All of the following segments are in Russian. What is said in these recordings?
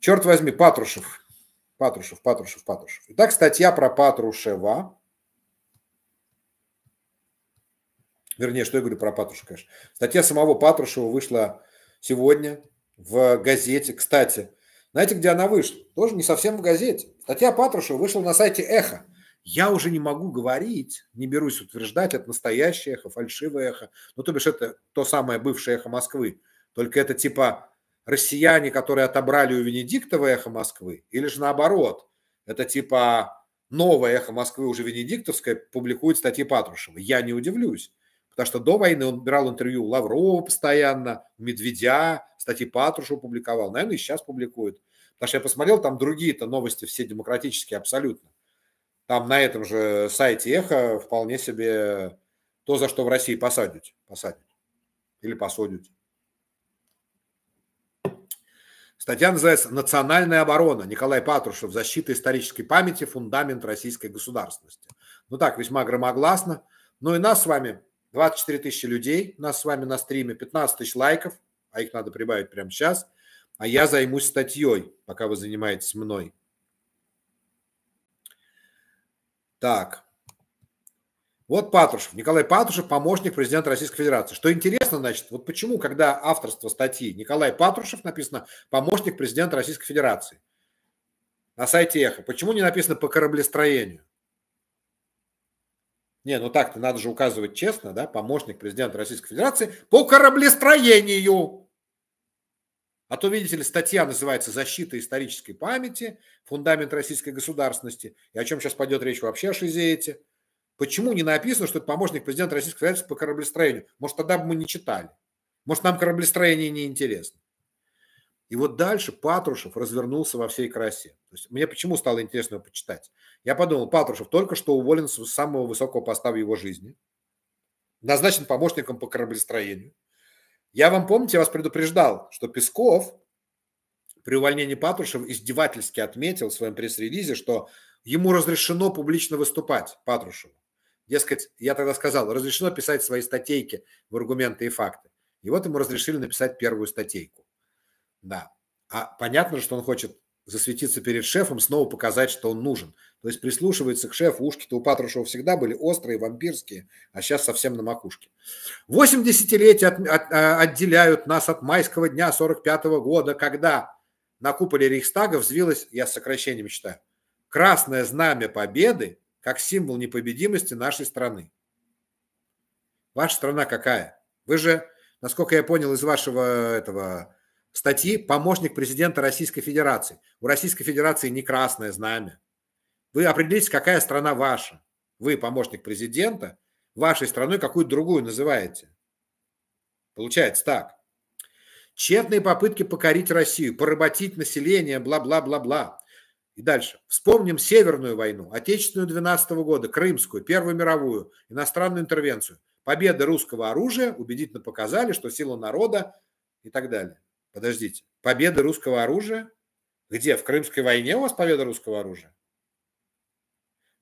Черт возьми, Патрушев. Патрушев, Патрушев, Патрушев. Итак, статья про Патрушева. Вернее, что я говорю про Патрушева, конечно. Статья самого Патрушева вышла сегодня в газете. Кстати, знаете, где она вышла? Тоже не совсем в газете. Статья Патрушева вышла на сайте «Эхо». Я уже не могу говорить, не берусь утверждать, это настоящее эхо, фальшивое эхо. Ну, то бишь, это то самое бывшее эхо Москвы. Только это типа россияне, которые отобрали у Венедиктова эхо Москвы, или же наоборот, это типа новое эхо Москвы, уже Венедиктовское, публикует статьи Патрушева. Я не удивлюсь, потому что до войны он брал интервью у Лаврова постоянно, у Медведя, статьи Патрушева публиковал, наверное, и сейчас публикует. Потому что я посмотрел, там другие-то новости все демократические абсолютно. Там на этом же сайте Эхо вполне себе то, за что в России посадят. посадят. Или посадят. Статья называется «Национальная оборона. Николай Патрушев. Защита исторической памяти. Фундамент российской государственности». Ну так, весьма громогласно. Ну и нас с вами 24 тысячи людей, нас с вами на стриме 15 тысяч лайков, а их надо прибавить прямо сейчас. А я займусь статьей, пока вы занимаетесь мной. Так. Вот Патрушев, Николай Патрушев, помощник президента Российской Федерации. Что интересно, значит, вот почему, когда авторство статьи Николай Патрушев написано «помощник президента Российской Федерации» на сайте Эхо, почему не написано «по кораблестроению»? Не, ну так-то надо же указывать честно, да, помощник президента Российской Федерации по кораблестроению. А то, видите ли, статья называется «Защита исторической памяти. Фундамент российской государственности». И о чем сейчас пойдет речь вообще о Шизеете – Почему не написано, что это помощник президента Российской Федерации по кораблестроению? Может, тогда бы мы не читали. Может, нам кораблестроение не интересно. И вот дальше Патрушев развернулся во всей красе. То есть мне почему стало интересно его почитать? Я подумал, Патрушев только что уволен с самого высокого поста в его жизни, назначен помощником по кораблестроению. Я вам, помните, я вас предупреждал, что Песков при увольнении Патрушева издевательски отметил в своем пресс-релизе, что ему разрешено публично выступать, Патрушеву. Дескать, я тогда сказал, разрешено писать свои статейки в аргументы и факты. И вот ему разрешили написать первую статейку. Да. А понятно, что он хочет засветиться перед шефом, снова показать, что он нужен. То есть прислушивается к шефу. Ушки-то у Патрушева всегда были острые, вампирские, а сейчас совсем на макушке. Восемь десятилетий от, от, а, отделяют нас от майского дня 45 -го года, когда на куполе Рейхстага взвилось, я с сокращением считаю, красное знамя победы как символ непобедимости нашей страны. Ваша страна какая? Вы же, насколько я понял из вашего этого статьи, помощник президента Российской Федерации. У Российской Федерации не красное знамя. Вы определитесь, какая страна ваша. Вы помощник президента, вашей страной какую другую называете. Получается так. Тщетные попытки покорить Россию, поработить население, бла-бла-бла-бла. И дальше. Вспомним Северную войну, Отечественную 12 -го года, Крымскую, Первую мировую, иностранную интервенцию. Победы русского оружия убедительно показали, что сила народа и так далее. Подождите. Победы русского оружия? Где? В Крымской войне у вас победа русского оружия?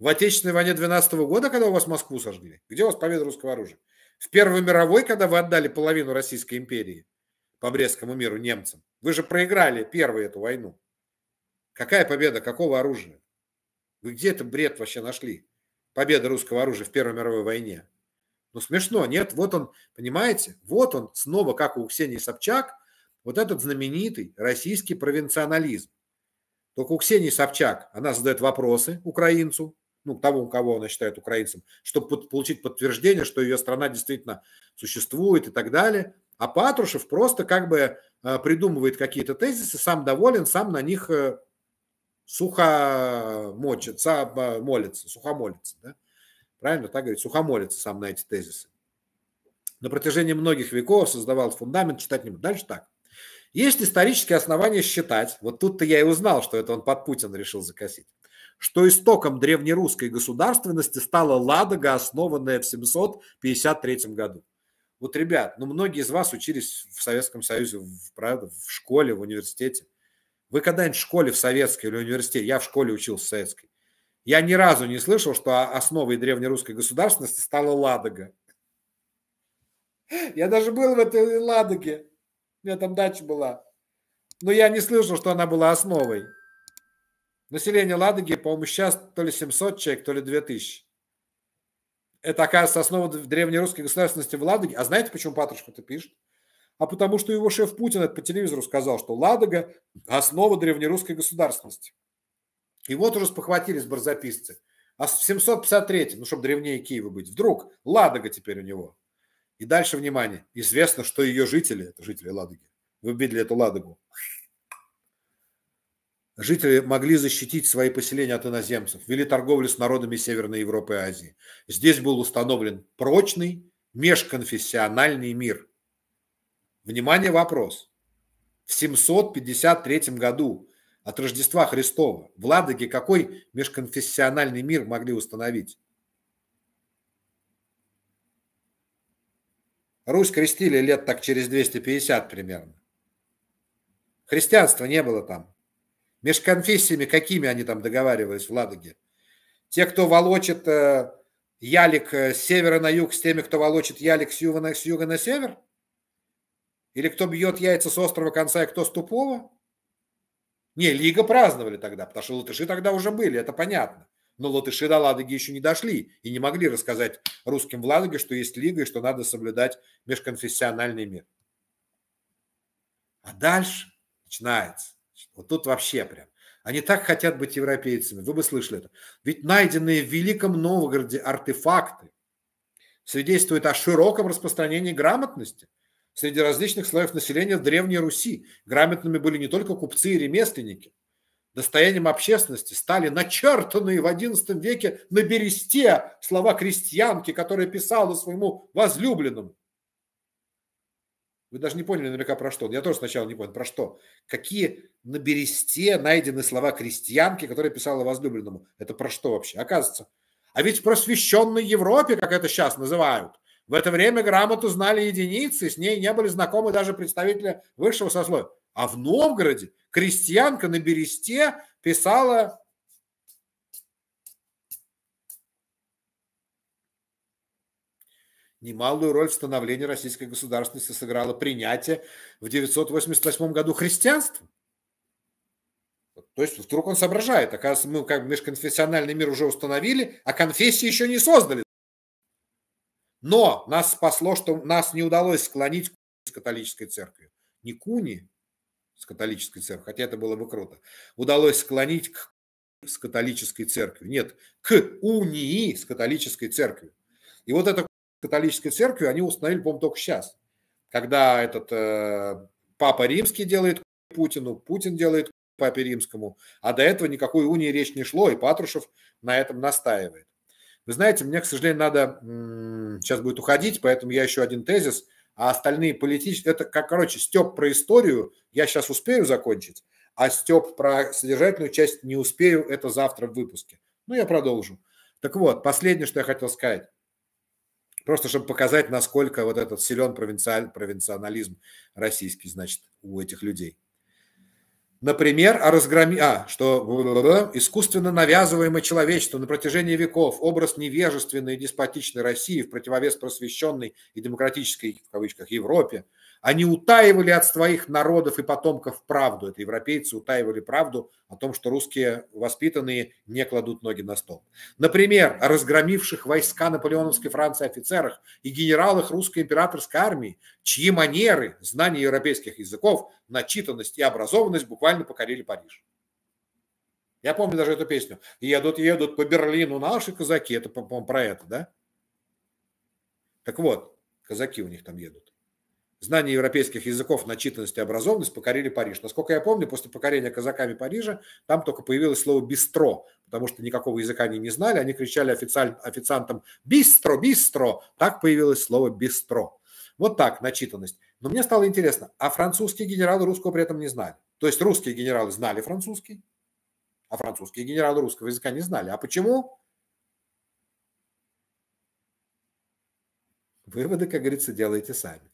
В Отечественной войне 12 -го года, когда у вас Москву сожгли? Где у вас победа русского оружия? В Первой мировой, когда вы отдали половину Российской империи по Брестскому миру немцам? Вы же проиграли первую эту войну. Какая победа? Какого оружия? Вы где это бред вообще нашли? Победа русского оружия в Первой мировой войне. Ну смешно, нет? Вот он, понимаете? Вот он снова, как у Ксении Собчак, вот этот знаменитый российский провинционализм. Только у Ксении Собчак она задает вопросы украинцу, ну, того, кого она считает украинцем, чтобы получить подтверждение, что ее страна действительно существует и так далее. А Патрушев просто как бы э, придумывает какие-то тезисы, сам доволен, сам на них э, сухомочится, э, молится, сухо молится, да? Правильно так говорит, сухо молится сам на эти тезисы. На протяжении многих веков создавал фундамент, читать не буду. Дальше так. Есть исторические основания считать, вот тут-то я и узнал, что это он под Путин решил закосить, что истоком древнерусской государственности стала Ладога, основанная в 753 году. Вот, ребят, ну многие из вас учились в Советском Союзе, в, правда, в школе, в университете – вы когда-нибудь в школе в советской или университете, я в школе учился в советской, я ни разу не слышал, что основой древнерусской государственности стала Ладога. Я даже был в этой Ладоге. У меня там дача была. Но я не слышал, что она была основой. Население Ладоги, по-моему, сейчас то ли 700 человек, то ли 2000. Это, оказывается, основа древнерусской государственности в Ладоге. А знаете, почему Патрушев это пишет? а потому что его шеф Путин это по телевизору сказал, что Ладога – основа древнерусской государственности. И вот уже спохватились барзаписцы. А в 753 ну, чтобы древнее Киева быть, вдруг Ладога теперь у него. И дальше, внимание, известно, что ее жители, это жители Ладоги, выбили эту Ладогу. Жители могли защитить свои поселения от иноземцев, вели торговлю с народами Северной Европы и Азии. Здесь был установлен прочный межконфессиональный мир – Внимание, вопрос. В 753 году от Рождества Христова в Ладоге какой межконфессиональный мир могли установить? Русь крестили лет так через 250 примерно. Христианства не было там. Меж конфессиями какими они там договаривались в Ладоге? Те, кто волочит э, ялик э, с севера на юг, с теми, кто волочит ялик с юга на, с юга на север? Или кто бьет яйца с острого конца и кто с тупого? Не, Лига праздновали тогда, потому что латыши тогда уже были, это понятно. Но латыши до Ладоги еще не дошли и не могли рассказать русским в Ладоге, что есть Лига и что надо соблюдать межконфессиональный мир. А дальше начинается. Вот тут вообще прям. Они так хотят быть европейцами. Вы бы слышали это. Ведь найденные в Великом Новгороде артефакты свидетельствуют о широком распространении грамотности, среди различных слоев населения Древней Руси. Грамотными были не только купцы и ремесленники. Достоянием общественности стали начертанные в XI веке на бересте слова крестьянки, которая писала своему возлюбленному. Вы даже не поняли наверняка про что. Я тоже сначала не понял, про что. Какие на бересте найдены слова крестьянки, которые писала возлюбленному? Это про что вообще? Оказывается. А ведь в просвещенной Европе, как это сейчас называют, в это время грамоту знали единицы, с ней не были знакомы даже представители высшего сословия. А в Новгороде крестьянка на бересте писала Немалую роль в становлении российской государственности сыграло принятие в 988 году христианства. То есть вдруг он соображает, оказывается, мы как бы межконфессиональный мир уже установили, а конфессии еще не создали. Но нас спасло, что нас не удалось склонить с католической церкви, Не Куни с католической церковью, хотя это было бы круто. Удалось склонить к с католической церкви, Нет, к унии с католической церковью. И вот это католической церковью они установили, по-моему, только сейчас. Когда этот э, Папа Римский делает Путину, Путин делает Папе Римскому, а до этого никакой унии речь не шло, и Патрушев на этом настаивает. Вы знаете, мне, к сожалению, надо сейчас будет уходить, поэтому я еще один тезис, а остальные политические... Это, как, короче, Степ про историю я сейчас успею закончить, а Степ про содержательную часть не успею, это завтра в выпуске. Ну, я продолжу. Так вот, последнее, что я хотел сказать. Просто чтобы показать, насколько вот этот силен провинциаль, провинционализм российский, значит, у этих людей. Например, о разгроме... А, что искусственно навязываемое человечество на протяжении веков образ невежественной и деспотичной России в противовес просвещенной и демократической, в кавычках, Европе – они утаивали от своих народов и потомков правду. Это европейцы утаивали правду о том, что русские воспитанные не кладут ноги на стол. Например, о разгромивших войска наполеоновской Франции офицерах и генералах русской императорской армии, чьи манеры, знание европейских языков, начитанность и образованность буквально покорили Париж. Я помню даже эту песню. Едут, едут по Берлину наши казаки. Это, по-моему, про это, да? Так вот, казаки у них там едут. Знание европейских языков, начитанность и образованность покорили Париж. Насколько я помню, после покорения казаками Парижа там только появилось слово «бистро», потому что никакого языка они не знали. Они кричали официаль... официантам «бистро, бистро». Так появилось слово «бистро». Вот так, начитанность. Но мне стало интересно, а французские генералы русского при этом не знали? То есть русские генералы знали французский, а французские генералы русского языка не знали. А почему? Выводы, как говорится, делайте сами.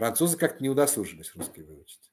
Французы как-то не удосужились русский выучить.